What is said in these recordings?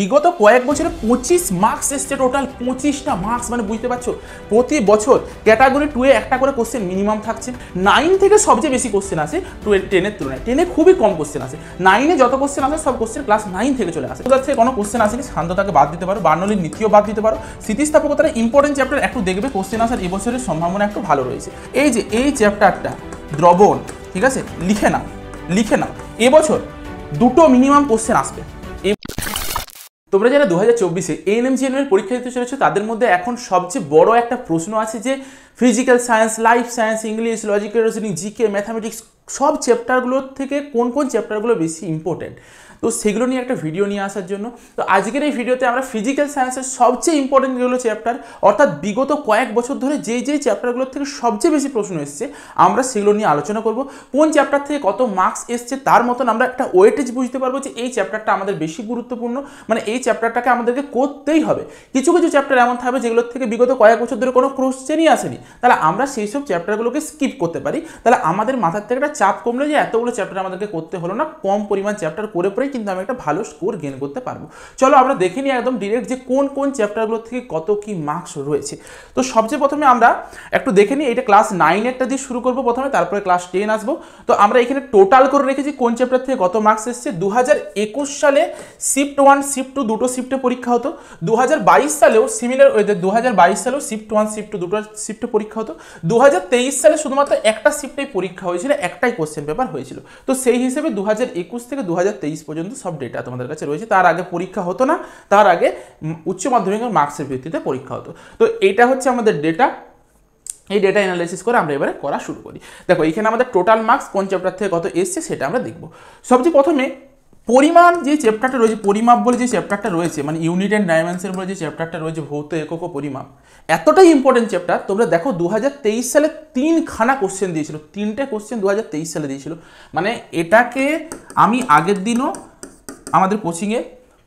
বিগত কয়েক বছরে পঁচিশ মার্কস এসছে টোটাল পঁচিশটা মার্কস মানে বুঝতে পারছো প্রতি বছর ক্যাটাগরি টুয়ে একটা করে কোশ্চেন মিনিমাম থাকছে নাইন থেকে সবচেয়ে বেশি কোশ্চেন আসে টুয়ে টেনের তুলনায় টেনে খুবই কম কোশ্চেন আসে নাইনে যত কোশ্চেন আসে সব কোশ্চেন ক্লাস নাইন থেকে চলে আসে বোঝা কোনো কোশ্চেন আসেনি শান্ততাকে বাদ দিতে পারো বার্নলির নীতিও বাদ দিতে পারো স্থিতিস্থাপকতার ইম্পর্টেন্ট চ্যাপ্টার একটু দেখবে কোশ্চেন আসার এবছরের সম্ভাবনা একটু ভালো রয়েছে এই যে এই চ্যাপ্টারটা দ্রবণ ঠিক আছে লিখে না লিখে নাও এবছর দুটো মিনিমাম কোশ্চেন আসবে তোমরা যারা দু হাজার চব্বিশে এএনএম পরীক্ষা দিতে চলেছো তাদের মধ্যে এখন সবচেয়ে বড় একটা প্রশ্ন আছে যে physical science life science English logical reasoning GK mathematics সব চ্যাপ্টারগুলোর থেকে কোন কোন চ্যাপ্টারগুলো বেশি ইম্পর্টেন্ট তো সেগুলো নিয়ে একটা ভিডিও নিয়ে আসার জন্য তো আজকের এই ভিডিওতে আমরা ফিজিক্যাল সায়েন্সের সবচেয়ে ইম্পর্টেন্ট যেগুলো চ্যাপ্টার অর্থাৎ বিগত কয়েক বছর ধরে যেই যেই চ্যাপ্টারগুলোর থেকে সবচেয়ে বেশি প্রশ্ন এসছে আমরা সেগুলো নিয়ে আলোচনা করব কোন চ্যাপ্টার থেকে কত মার্কস এসছে তার মতন আমরা একটা ওয়েটেজ বুঝতে পারবো যে এই চ্যাপ্টারটা আমাদের বেশি গুরুত্বপূর্ণ মানে এই চ্যাপ্টারটাকে আমাদেরকে করতেই হবে কিছু কিছু চ্যাপ্টার এমন থাকবে যেগুলোর থেকে বিগত কয়েক বছর ধরে কোনো কোশ্চেনই আসেনি তাহলে আমরা সেই সব চ্যাপ্টারগুলোকে স্কিপ করতে পারি তাহলে আমাদের মাথার থেকে একটা চাপ কমলে যে এতগুলো চ্যাপ্টার আমাদেরকে করতে হলো না কম পরিমাণ চ্যাপ্টার করে পরে কিন্তু আমি একটা ভালো স্কোর গেন করতে পারবো চলো আমরা দেখে নিই একদম ডিরেক্ট যে কোন কোন চ্যাপ্টারগুলো থেকে কত কি মার্কস রয়েছে তো সবচেয়ে প্রথমে আমরা একটু দেখে নিই এটা ক্লাস নাইনেরটা দিয়ে শুরু করবো প্রথমে তারপরে ক্লাস টেন আসবো তো আমরা এখানে টোটাল করে রেখেছি কোন চ্যাপ্টার থেকে কত মার্কস এসছে দু সালে শিফট ওয়ান শিফট টু দুটো শিফটে পরীক্ষা হতো দু সালেও সিমিলার ওয়েদের দু সালেও শিফট ওয়ান শিফট টু দুটো শিফটে পরীক্ষা হতো দু সালে শুধুমাত্র একটা শিফটেই পরীক্ষা হয়েছিল একটাই কোশ্চেন পেপার হয়েছিল তো সেই হিসেবে দু থেকে দু পর্যন্ত পর্যন্ত সব ডেটা তোমাদের কাছে রয়েছে তার আগে পরীক্ষা হতো না তার আগে উচ্চ মাধ্যমিকের মার্কসের ভিত্তিতে পরীক্ষা হতো তো এটা হচ্ছে আমাদের ডেটা এই ডেটা অ্যানালাইসিস করে আমরা এবারে করা শুরু করি দেখো এখানে আমাদের টোটাল মার্কস কোন চ্যাপ্টার থেকে কত এসছে সেটা আমরা দেখব সবচেয়ে প্রথমে পরিমাণ যে চ্যাপ্টারটা রয়েছে পরিমাপ বলে যে চ্যাপ্টারটা রয়েছে মানে ইউনিট অ্যান্ড ডাইমেনশন বলে যে চ্যাপ্টারটা রয়েছে ভৌত একক পরিমাপ এতটাই ইম্পর্টেন্ট চ্যাপ্টার তোমরা দেখো দু সালে তিন খানা কোশ্চেন দিয়েছিল তিনটে কোশ্চেন দু সালে দিয়েছিল মানে এটাকে আমি আগের দিনও আমাদের কোচিংয়ে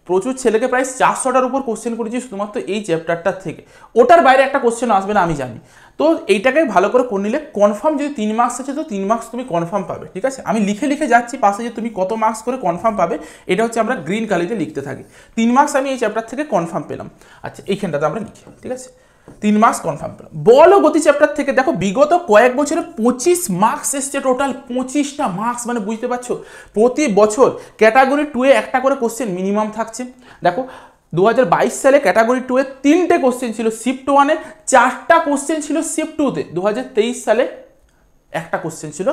প্রচুর ছেলেকে প্রায় চারশোটার উপর কোশ্চেন করেছি শুধুমাত্র এই চ্যাপ্টারটার থেকে ওটার বাইরে একটা কোশ্চেন আসবে না আমি জানি তো এইটাকে ভালো করে করে নিলে কনফার্ম যদি তিন মার্কস আছে তো তিন মার্কস তুমি কনফার্ম পাবে ঠিক আছে আমি লিখে লিখে যাচ্ছি পাশে যে তুমি কত মার্কস করে কনফার্ম পাবে এটা হচ্ছে আমরা গ্রিন কালিতে লিখতে থাকি তিন মার্কস আমি এই চ্যাপ্টার থেকে কনফার্ম পেলাম আচ্ছা এইখানটাতে আমরা লিখি ঠিক আছে তিন মার্কস কনফার্ম পেলাম বল ও গতি চ্যাপ্টার থেকে দেখো বিগত কয়েক বছরে পঁচিশ মার্কস এসছে টোটাল পঁচিশটা মার্কস মানে বুঝতে পারছো প্রতি বছর ক্যাটাগরি টুয়ে একটা করে কোশ্চেন মিনিমাম থাকছে দেখো দু সালে ক্যাটাগরি টুয়ে তিনটে কোশ্চেন ছিল শিফট ওয়ানে চারটা কোশ্চেন ছিল শিফট টুতে দু সালে একটা কোশ্চেন ছিল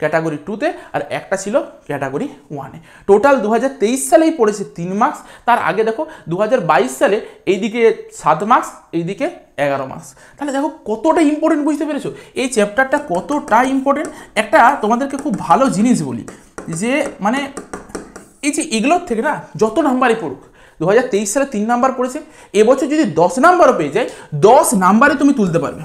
ক্যাটাগরি টুতে আর একটা ছিল ক্যাটাগরি ওয়ানে টোটাল দু সালেই পড়েছে তিন মার্কস তার আগে দেখো দু সালে এইদিকে সাত মার্কস এইদিকে এগারো মার্কস তাহলে দেখো কতটা ইম্পর্টেন্ট বুঝতে পেরেছো এই চ্যাপ্টারটা কতটা ইম্পর্টেন্ট একটা তোমাদেরকে খুব ভালো জিনিস বলি যে মানে এই যে এগুলোর থেকে না যত নাম্বারই পড়ুক দু সালে তিন নাম্বার পড়েছে এবছর যদি দশ নাম্বারও পেয়ে যায় দশ নাম্বারে তুমি তুলতে পারবে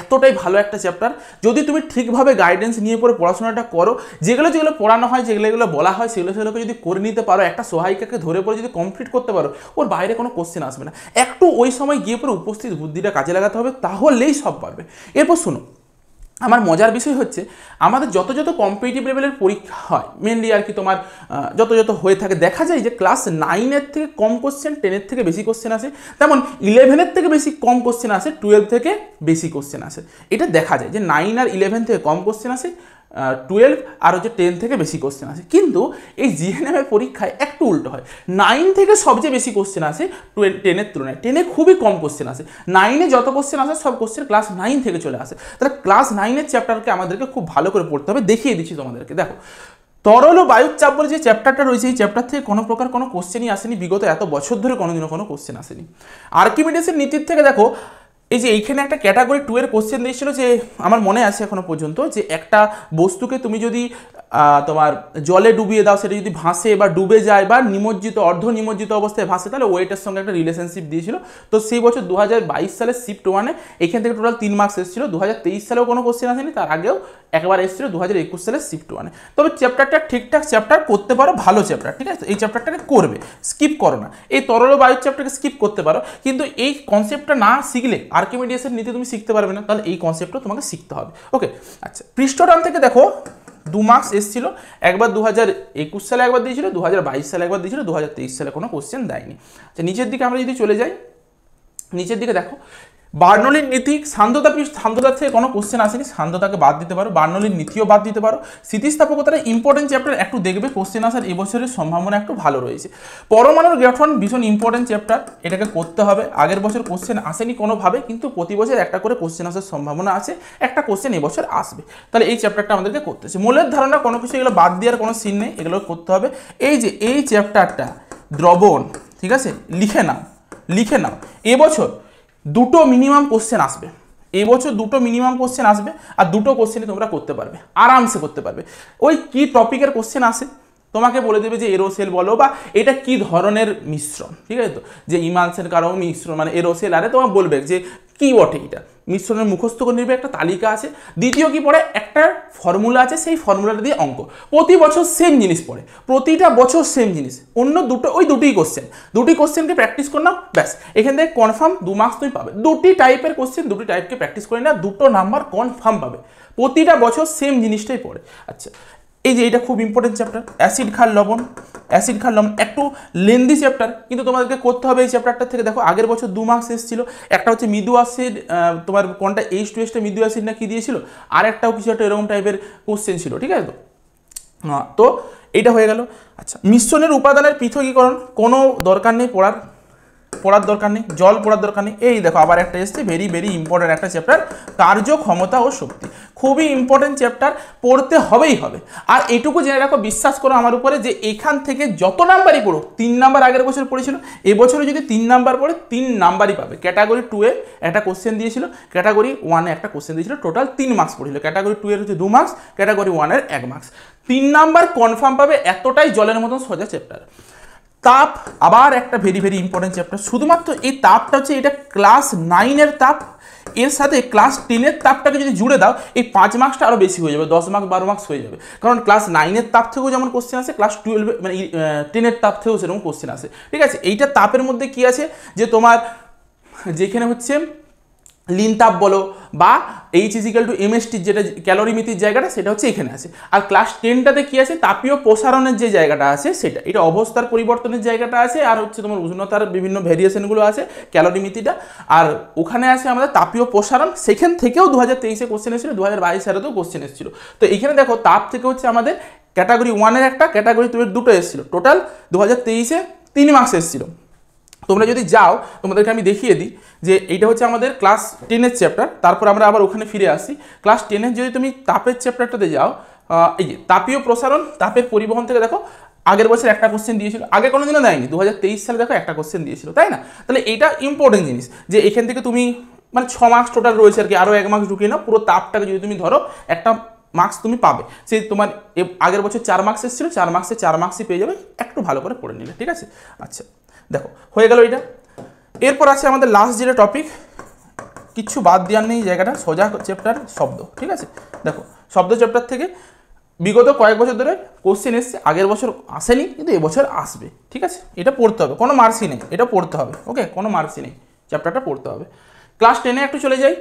এতটাই ভালো একটা চ্যাপ্টার যদি তুমি ঠিকভাবে গাইডেন্স নিয়ে পরে পড়াশোনাটা করো যেগুলো যেগুলো পড়ানো হয় যেগুলো যেগুলো বলা হয় সেগুলো সেগুলোকে যদি করে নিতে পারো একটা সহায়িকাকে ধরে পরে যদি কমপ্লিট করতে পারো ওর বাইরে কোনো কোশ্চেন আসবে না একটু ওই সময় গিয়ে পরে উপস্থিত বুদ্ধিটা কাজে লাগাতে হবে তাহলেই সব পারবে এরপর শুনো আমার মজার বিষয় হচ্ছে আমাদের যত যত কম্পিটিটিভ লেভেলের পরীক্ষা হয় মেনলি আর কি তোমার যত যত হয়ে থাকে দেখা যায় যে ক্লাস নাইনের থেকে কম কোশ্চেন টেনের থেকে বেশি কোশ্চেন আসে তেমন ইলেভেনের থেকে বেশি কম কোশ্চেন আসে টুয়েলভ থেকে বেশি কোশ্চেন আসে এটা দেখা যায় যে নাইন আর ইলেভেন থেকে কম কোশ্চেন আসে টুয়েলভ আর হচ্ছে টেন থেকে বেশি কোশ্চেন আসে কিন্তু এই জিএনএমের পরীক্ষায় একটু উল্টো হয় নাইন থেকে সবচেয়ে বেশি কোশ্চেন আসে টেনের তুলনায় টেনে খুবই কম কোশ্চেন আসে নাইনে যত কোশ্চেন আসে সব কোশ্চেন ক্লাস নাইন থেকে চলে আসে তাহলে ক্লাস নাইনের চ্যাপ্টারকে আমাদেরকে খুব ভালো করে পড়তে হবে দেখিয়ে দিচ্ছি তোমাদেরকে দেখো তরল ও বায়ুর চাপ বলে যে চ্যাপ্টারটা রয়েছে এই চ্যাপ্টার থেকে কোনো প্রকার কোনো কোশ্চেনই আসেনি বিগত এত বছর ধরে কোনোদিনও কোনো কোশ্চেন আসেনি আর্কিমিডিসের নীতির থেকে দেখো এই যে এইখানে একটা ক্যাটাগরি টু এর কোশ্চেন দিয়েছিল যে আমার মনে আছে এখনো পর্যন্ত যে একটা বস্তুকে তুমি যদি তোমার জলে ডুবিয়ে দাও সেটা যদি ভাসে বা ডুবে যায় বা নিমজ্জিত অর্ধ নিমজ্জিত অবস্থায় ভাসে তাহলে ওয়েটের সঙ্গে একটা রিলেশনশিপ দিয়েছিল তো সেই বছর দু সালে শিফট ওয়ানে এখান থেকে টোটাল তিন মার্কস এসেছিল দু সালেও কোনো কোশ্চেন আসেনি তার আগেও একবার এসেছিল দু হাজার একুশ সালে শিফট ওয়ানে তবে চ্যাপ্টারটা ঠিকঠাক চ্যাপ্টার করতে পারো ভালো চ্যাপ্টার ঠিক আছে এই চ্যাপ্টারটাকে করবে স্কিপ করো না এই তরল বায়ুর চ্যাপ্টারকে স্কিপ করতে পারো কিন্তু এই কনসেপ্টটা না শিখলে আর্কিমিডিয়াসের নীতি তুমি শিখতে পারবে না তাহলে এই কনসেপ্টও তোমাকে শিখতে হবে ওকে আচ্ছা পৃষ্ঠটান থেকে দেখো দু মার্কস এসেছিলো একবার দু হাজার একুশ সালে একবার দিয়েছিল দু হাজার বাইশ সালে একবার দিয়েছিল দু হাজার তেইশ সালে কোনো কোশ্চেন দেয়নি আচ্ছা নিচের দিকে আমরা যদি চলে যাই নিচের দিকে দেখো বার্নলির নীতি সান্দ্রতা সান্দ্রতা থেকে কোনো কোশ্চেন আসেনি সান্দ্রতাকে বাদ দিতে পারো বার্নলির নীতিও বাদ দিতে পারো স্থিতিস্থাপকতাটা ইম্পর্টেন্ট চ্যাপ্টার একটু দেখবে কোশ্চেন আসার এবছরের সম্ভাবনা একটু ভালো রয়েছে পরমাণুর গঠন ভীষণ ইম্পর্টেন্ট চ্যাপ্টার এটাকে করতে হবে আগের বছর কোশ্চেন আসেনি কোনোভাবে কিন্তু প্রতি বছর একটা করে কোশ্চেন আসার সম্ভাবনা আছে একটা কোশ্চেন এবছর আসবে তাহলে এই চ্যাপ্টারটা আমাদেরকে করতে হচ্ছে মূলের ধারণা কোনো কিছু এগুলো বাদ দেওয়ার কোনো সিন নেই এগুলো করতে হবে এই যে এই চ্যাপ্টারটা দ্রবণ ঠিক আছে লিখে নাও লিখে নাও এবছর দুটো মিনিমাম কোশ্চেন আসবে এই বছর দুটো মিনিমাম কোশ্চেন আসবে আর দুটো কোশ্চেনই তোমরা করতে পারবে আরামসে করতে পারবে ওই কি টপিকের কোশ্চেন আসে তোমাকে বলে দেবে যে এরোসেল বলো বা এটা কি ধরনের মিশ্রণ ঠিক আছে তো যে ইমালসের কারো মিশ্রণ মানে এরোসেল আরে তোমাকে বলবে যে কি বটে এটা মিশ্রণের মুখস্থ করে নির্ভর একটা তালিকা আছে দ্বিতীয় কি পড়ে একটা ফর্মুলা আছে সেই ফর্মুলাটা দিয়ে অঙ্ক প্রতি বছর সেম জিনিস পড়ে প্রতিটা বছর সেম জিনিস অন্য দুটো ওই দুটি কোশ্চেন দুটি কোশ্চেনকে প্র্যাকটিস করে নাও ব্যাস এখান থেকে কনফার্ম দু মার্কস তুমি পাবে দুটি টাইপের কোশ্চেন দুটি টাইপকে প্র্যাকটিস করে না দুটো নাম্বার কনফার্ম পাবে প্রতিটা বছর সেম জিনিসটাই পড়ে আচ্ছা এই যে এটা খুব ইম্পর্টেন্ট চ্যাপ্টার অ্যাসিড খার লবণ অ্যাসিড খার লবণ একটু লেন্দি চ্যাপ্টার কিন্তু তোমাদেরকে করতে হবে এই চ্যাপ্টারটা থেকে দেখো আগের বছর দু মাস এসেছিল একটা হচ্ছে মৃদু অ্যাসিড তোমার কোনটা এইচ টু এসটা মৃদু অ্যাসিড না কী দিয়েছিল আর একটাও কিছু একটা এরকম টাইপের কোশ্চেন ছিল ঠিক আছে তো তো এটা হয়ে গেল আচ্ছা মিশ্রণের উপাদানের পৃথকীকরণ কোনো দরকার নেই পড়ার পড়ার দরকার নেই জল পড়ার দরকার নেই এই দেখো আবার একটা এসছে ভেরি ভেরি ইম্পর্ট্যান্ট একটা চ্যাপ্টার কার্যক্ষমতা ও শক্তি খুবই ইম্পর্ট্যান্ট চ্যাপ্টার পড়তে হবেই হবে আর এটুকু জেনে রাখো বিশ্বাস করো আমার উপরে যে এখান থেকে যত নাম্বারই পড়ুক তিন নাম্বার আগের বছর পড়েছিল এবছরে যদি তিন নাম্বার পড়ে তিন নাম্বারই পাবে ক্যাটাগরি টুয়ে একটা কোশ্চেন দিয়েছিল ক্যাটাগরি ওয়ানে একটা কোশ্চেন দিয়েছিল টোটাল তিন মার্ক্স পড়েছিল ক্যাটাগরি টু এর হচ্ছে দু মার্কস ক্যাটাগরি ওয়ানের এক মার্কস তিন নাম্বার কনফার্ম পাবে এতটাই জলের মতন সোজা চ্যাপ্টার তাপ আবার একটা ভেরি ভেরি ইম্পর্টেন্ট চ্যাপ্টার শুধুমাত্র এই তাপটা হচ্ছে এটা ক্লাস নাইনের তাপ এর সাথে ক্লাস টেনের তাপটাকে যদি জুড়ে দাও এই পাঁচ মার্ক্সটা আরও বেশি হয়ে যাবে দশ মার্কস বারো মার্ক্স হয়ে যাবে কারণ ক্লাস নাইনের তাপ থেকেও যেমন কোশ্চেন আসে ক্লাস টুয়েলভে মানে টেনের তাপ থেকেও সেরকম কোশ্চেন আসে ঠিক আছে এইটা তাপের মধ্যে কি আছে যে তোমার যেখানে হচ্ছে লিনতাপ বলো বা এইচ ইজিক্যাল টু এমএসটির যেটা ক্যালোরিমিতির জায়গাটা সেটা হচ্ছে এখানে আছে আর ক্লাস টেনটাতে কী আছে তাপীয় প্রসারণের যে জায়গাটা আছে সেটা এটা অবস্থার পরিবর্তনের জায়গাটা আছে আর হচ্ছে তোমার উষ্ণতার বিভিন্ন ভেরিয়েশনগুলো আছে ক্যালোরিমিতিটা আর ওখানে আছে আমাদের তাপীয় প্রসারণ সেখান থেকেও দু হাজার তেইশে কোশ্চেন এসেছিলো দু হাজার বাইশ সালেতেও কোশ্চেন এসেছিলো তো এখানে দেখো তাপ থেকে হচ্ছে আমাদের ক্যাটাগরি ওয়ানের একটা ক্যাটাগরি টু এর দুটো এসেছিলো টোটাল দু হাজার তেইশে তিন মার্কস এসেছিলো তোমরা যদি যাও তোমাদেরকে আমি দেখিয়ে দিই যে এইটা হচ্ছে আমাদের ক্লাস টেনের চ্যাপ্টার তারপর আমরা আবার ওখানে ফিরে আসি ক্লাস টেনের যদি তুমি তাপের চ্যাপ্টারটাতে যাও এই যে তাপীয় প্রসারণ তাপের পরিবহন থেকে দেখো আগের বছর একটা কোশ্চেন দিয়েছিল আগে কোনো দিনও দেয়নি দু সালে দেখো একটা কোশ্চেন দিয়েছিল তাই না তাহলে এটা ইম্পর্টেন্ট জিনিস যে এখান থেকে তুমি মানে ছ মাস টোটাল রয়েছে আর কি আরও এক মাস ঢুকিয়ে নাও পুরো তাপটাকে যদি তুমি ধরো একটা মার্ক্স তুমি পাবে সেই তোমার আগের বছর চার মার্ক্স এসেছিলো চার মার্ক্সে চার মার্ক্সই পেয়ে যাবে একটু ভালো করে পড়ে নিলে ঠিক আছে আচ্ছা দেখো হয়ে গেল এটা এরপর আছে আমাদের লাস্ট যেটা টপিক কিছু বাদ দেওয়ার নেই জায়গাটা সোজা চ্যাপ্টার শব্দ ঠিক আছে দেখো শব্দ চ্যাপ্টার থেকে বিগত কয়েক বছর ধরে কোশ্চেন এসছে আগের বছর আসেনি কিন্তু এবছর আসবে ঠিক আছে এটা পড়তে হবে কোনো মার্কসই নেই এটা পড়তে হবে ওকে কোনো মার্কসই নেই চ্যাপ্টারটা পড়তে হবে ক্লাস টেনে একটু চলে যাই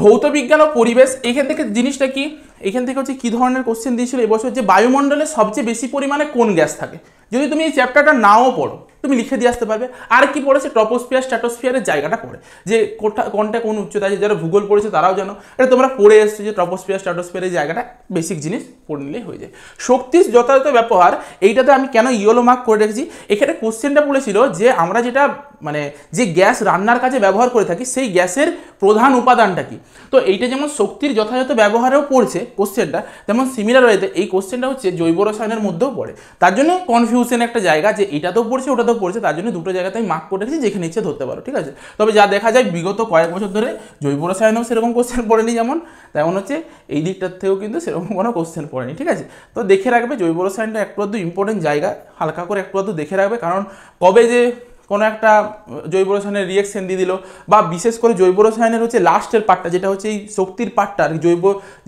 ভৌত বিজ্ঞান ও পরিবেশ এখান থেকে জিনিসটা কি এখান থেকে হচ্ছে কী ধরনের কোশ্চেন দিয়েছিল এবছর যে বায়ুমণ্ডলে সবচেয়ে বেশি পরিমাণে কোন গ্যাস থাকে যদি তুমি এই চ্যাপ্টারটা নাও পড়ো তুমি লিখে দিয়ে আসতে পারবে আর কি পড়েছে টপোস্ফিয়ার স্ট্যাটোস্ফিয়ারের জায়গাটা পড়ে যে কোটা কোনটা কোন উচ্চতা আছে যারা ভূগোল পড়েছে তারাও জানো এটা তোমরা পড়ে এসছো যে টপোস্ফিয়ার স্ট্যাটোস্ফিয়ারের জায়গাটা বেসিক জিনিস পড়ে নিলেই হয়ে যায় শক্তির যথাযথ ব্যবহার এইটাতে আমি কেন ইয়েলো মার্ক করে রেখেছি এখানে কোশ্চেনটা বলেছিল যে আমরা যেটা মানে যে গ্যাস রান্নার কাজে ব্যবহার করে থাকি সেই গ্যাসের প্রধান উপাদানটা কি তো এইটা যেমন শক্তির যথাযথ ব্যবহারেও পড়ছে কোশ্চেনটা তেমন সিমিলার হয়েছে এই কোশ্চেনটা হচ্ছে জৈব রসায়নের মধ্যেও পড়ে তার জন্য কনফিউশন একটা জায়গা যে এটাতেও পড়ছে ওটাতেও মধ্যে পড়ছে তার জন্য দুটো জায়গাতে আমি মার্ক করে রেখেছি যেখানে ইচ্ছে ধরতে পারো ঠিক আছে তবে যা দেখা যায় বিগত কয়েক বছর ধরে জৈব রসায়নেও সেরকম কোশ্চেন পড়েনি যেমন তেমন হচ্ছে এই দিকটার থেকেও কিন্তু সেরকম কোনো কোশ্চেন পড়েনি ঠিক আছে তো দেখে রাখবে জৈব রসায়নটা একটু আধটু ইম্পর্টেন্ট জায়গা হালকা করে একটু আধটু দেখে রাখবে কারণ কবে যে কোনো একটা জৈব রসায়নের রিয়েকশন দিয়ে দিল বা বিশেষ করে জৈব রসায়নের হচ্ছে লাস্টের পার্টটা যেটা হচ্ছে এই শক্তির পার্টটা আর জৈব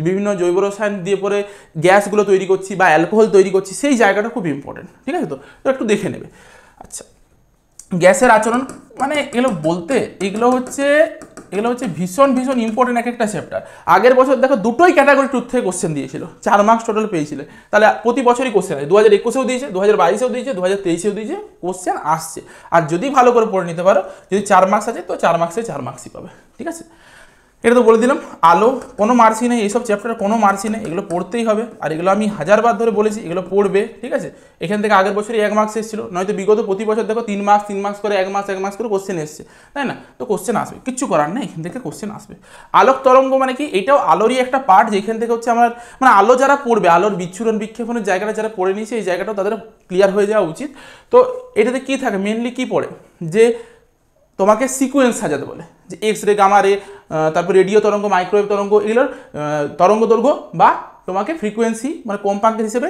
বিভিন্ন জৈব রসায়ন দিয়ে পরে গ্যাসগুলো তৈরি করছি বা অ্যালকোহল তৈরি করছি সেই জায়গাটা খুব ইম্পর্টেন্ট ঠিক আছে তো একটু দেখে নেবে আচ্ছা গ্যাসের আচরণ মানে এগুলো বলতে এগুলো হচ্ছে এগুলো হচ্ছে ভীষণ ভীষণ ইম্পর্টেন্ট এক একটা চ্যাপ্টার আগের বছর দেখো দুটোই ক্যাটাগরি টু থেকে কোশ্চেন দিয়েছিল চার মার্কস টোটাল পেয়েছিল তাহলে প্রতি বছরই কোশ্চেন আছে দু হাজার একুশেও দিয়েছে দু হাজার বাইশেও দিয়েছে দু হাজার তেইশেও দিয়েছে কোশ্চেন আসছে আর যদি ভালো করে পড়ে নিতে পারো যদি চার মার্কস আছে তো চার মার্কসে চার মার্কসই পাবে ঠিক আছে এটা তো বলে দিলাম আলো কোনো মার্সি নেই এইসব চ্যাপ্টার কোনো মার্সি নেই এগুলো পড়তেই হবে আর এগুলো আমি হাজারবার ধরে বলেছি এগুলো পড়বে ঠিক আছে এখান থেকে আগের বছরই এক মার্কস এসেছিলো নয়তো বিগত প্রতি বছর দেখো তিন মাস তিন মাস করে এক মাস এক মাস করে কোশ্চেন এসছে তাই না তো কোশ্চেন আসবে কিচ্ছু করার নেই এখান থেকে কোশ্চেন আসবে আলোক তরঙ্গ মানে কি এটাও আলোরই একটা পার্ট যেখান থেকে হচ্ছে আমার মানে আলো যারা পড়বে আলোর বিচ্ছুরণ বিক্ষেপণের জায়গাটা যারা পড়ে নিয়েছে এই জায়গাটাও তাদের ক্লিয়ার হয়ে যাওয়া উচিত তো এটাতে কি থাকে মেনলি কি পড়ে যে তোমাকে সিকোয়েন্স সাজাতে বলে যে এক্স রে গামা রে তারপর রেডিও তরঙ্গ মাইক্রোওয়েভ তরঙ্গ এগুলোর তরঙ্গ দৈর্ঘ্য বা তোমাকে ফ্রিকোয়েন্সি মানে কম্পাঙ্কের হিসেবে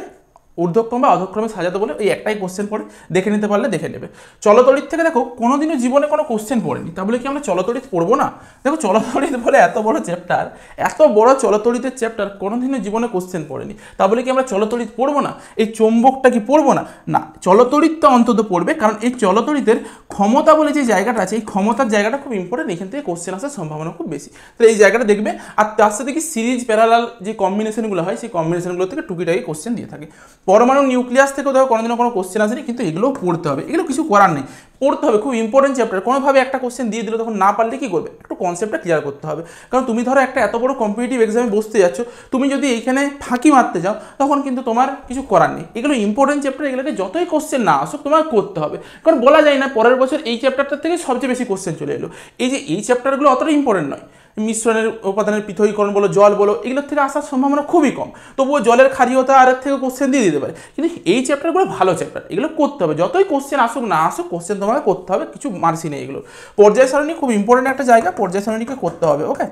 ঊর্ধ্বক্রম বা অধক্রমে সাজাতে বলে এই একটাই কোশ্চেন পড়ে দেখে নিতে পারলে দেখে নেবে চলতরিত থেকে দেখো কোনোদিনও জীবনে কোনো কোশ্চেন পড়েনি তা বলে কি আমরা চলতরিত পড়বো না দেখো চলতরিত বলে এত বড় চ্যাপ্টার এত বড় চলতরিতের চ্যাপ্টার কোনোদিনও জীবনে কোশ্চেন পড়েনি তা বলে কি আমরা চলতরিত পড়বো না এই চম্বকটা কি পড়বো না না চলতরিতটা অন্তত পড়বে কারণ এই চলতরিতের ক্ষমতা বলে যে জায়গাটা আছে এই ক্ষমতার জায়গাটা খুব ইম্পর্টেন্ট এখান থেকে কোশ্চেন আসার সম্ভাবনা খুব বেশি তো এই জায়গাটা দেখবে আর তার সাথে কি সিরিজ প্যারালাল যে কম্বিনেশনগুলো হয় সেই কম্বিনেশনগুলো থেকে টুকিটাকি কোশ্চেন দিয়ে থাকে পরমাণু নিউক্লিয়াস থেকে ধরো কোনোদিনও কোনো কোশ্চেন আসেনি কিন্তু এগুলো পড়তে হবে এগুলো কিছু করার নেই পড়তে হবে খুব ইম্পর্টেন্ট চ্যাপ্টার কোনোভাবে একটা কোশ্চেন দিয়ে দিলে তখন না পারলে কী করবে একটু কনসেপ্টটা ক্লিয়ার করতে হবে কারণ তুমি ধরো একটা এত বড় কম্পিটিটিভ এক্সামে বসতে যাচ্ছ তুমি যদি এইখানে ফাঁকি মারতে যাও তখন কিন্তু তোমার কিছু করার নেই এগুলো ইম্পর্টেন্ট চ্যাপ্টার এগুলোকে যতই কোশ্চেন না আসুক তোমার করতে হবে কারণ বলা যায় না পরের বছর এই চ্যাপ্টারটার থেকে সবচেয়ে বেশি কোশ্চেন চলে এলো এই যে এই চ্যাপ্টারগুলো অতটা ইম্পর্টেন্ট নয় মিশ্রণের উপাদানের পৃথকীকরণ বলো জল বলো এগুলোর থেকে আসার সম্ভাবনা খুবই কম তবুও জলের ক্ষারীয়তা আর থেকে কোশ্চেন দিয়ে দিতে পারে কিন্তু এই চ্যাপ্টারগুলো ভালো চ্যাপ্টার এগুলো করতে হবে যতই কোশ্চেন আসুক না আসুক কোশ্চেন তোমাকে করতে হবে কিছু মার্সি নেই এগুলো পর্যায় সারণী খুব ইম্পর্টেন্ট একটা জায়গা পর্যায় সারণীকে করতে হবে ওকে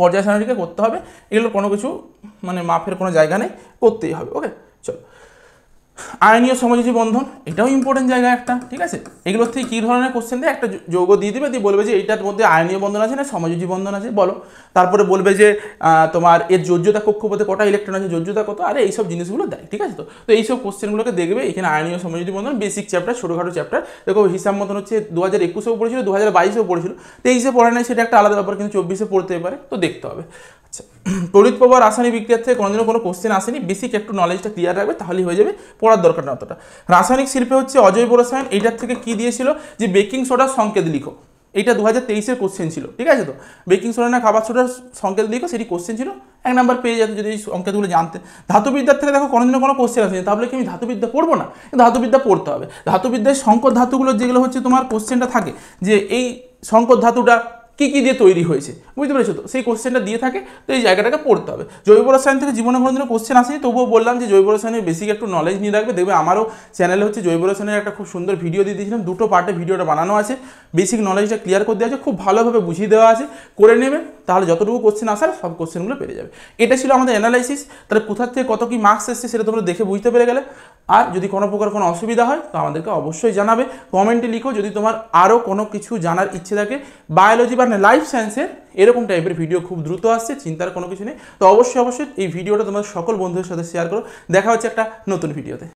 পর্যায় সারণীকে করতে হবে এগুলো কোনো কিছু মানে মাফের কোনো জায়গা নেই করতেই হবে ওকে চলো আয়নীয় সমযোজী বন্ধন এটাও ইম্পর্টেন্ট জায়গা একটা ঠিক আছে এগুলোর থেকে কী ধরনের কোশ্চেন দেয় একটা যোগ দিয়ে দিবে দিয়ে বলবে যে এইটার মধ্যে আয়নীয় বন্ধন আছে না সমযোজী বন্ধন আছে বলো তারপরে বলবে যে তোমার এর যোজ্যতা কক্ষপথে কটা ইলেকট্রন আছে যোজ্যতা কত আর এইসব জিনিসগুলো দেয় ঠিক আছে তো তো এইসব কোশ্চেনগুলোকে দেখবে এখানে আয়নীয় সমযোজী বন্ধন বেসিক চ্যাপ্টার ছোটোখাটো চ্যাপ্টার দেখো হিসাব মতন হচ্ছে দু হাজার একুশেও পড়েছিল দু হাজার বাইশেও পড়েছিল তেইশে পড়ে নাই সেটা একটা আলাদা ব্যাপার কিন্তু চব্বিশে পড়তে পারে তো দেখতে হবে তড়িৎ আচ্ছা। প্রবাহ রাসায়নিক বিক্রিয়ার থেকে কোনোদিনও কোনো কোশ্চেন আসেনি বেসিক একটু নলেজটা ক্লিয়ার রাখবে তাহলেই হয়ে যাবে পড়ার দরকার না অতটা রাসায়নিক শিল্পে হচ্ছে অজৈব রসায়ন এইটার থেকে কি দিয়েছিল যে বেকিং সোডার সংকেত লিখো এইটা দু হাজার তেইশের কোশ্চেন ছিল ঠিক আছে তো বেকিং সোডা না খাবার সোডার সংকেত লিখো সেটি কোশ্চেন ছিল এক নাম্বার পেয়ে যেত যদি সংকেতগুলো জানতে ধাতুবিদ্যার থেকে দেখো কোনোদিনও কোনো কোশ্চেন আসেনি তাহলে কি আমি ধাতুবিদ্যা পড়বো না ধাতুবিদ্যা পড়তে হবে ধাতুবিদ্যায় সংকট ধাতুগুলো যেগুলো হচ্ছে তোমার কোশ্চেনটা থাকে যে এই সংকট ধাতুটা কী কী দিয়ে তৈরি হয়েছে বুঝতে পেরেছো তো সেই কোশ্চেনটা দিয়ে থাকে তো এই জায়গাটাকে পড়তে হবে জৈব রসায়ন থেকে জীবনে কোনো দিনও কোশ্চেন আসেনি তবুও বললাম যে জৈব রসায়নের বেসিক একটু নলেজ নিয়ে রাখবে দেখবে আমারও চ্যানেলে হচ্ছে জৈব রসায়নের একটা খুব সুন্দর ভিডিও দিয়ে দিয়েছিলাম দুটো পার্টে ভিডিওটা বানানো আছে বেসিক নলেজটা ক্লিয়ার করে দেওয়া আছে খুব ভালোভাবে বুঝিয়ে দেওয়া আছে করে নেবে তাহলে যতটুকু কোশ্চেন আসার সব কোশ্চেনগুলো পেরে যাবে এটা ছিল আমাদের অ্যানালাইসিস তাহলে কোথার থেকে কত কী মার্কস এসছে সেটা তোমরা দেখে বুঝতে পেরে গেলে আর যদি কোনো প্রকার কোনো অসুবিধা হয় তো আমাদেরকে অবশ্যই জানাবে কমেন্টে লিখো যদি তোমার আরও কোনো কিছু জানার ইচ্ছে থাকে বায়োলজি বা লাইফ সায়েন্সের এরকম টাইপের ভিডিও খুব দ্রুত আসছে চিন্তার কোনো কিছু নেই তো অবশ্যই অবশ্যই এই ভিডিওটা তোমার সকল বন্ধুদের সাথে শেয়ার করো দেখা হচ্ছে একটা নতুন ভিডিওতে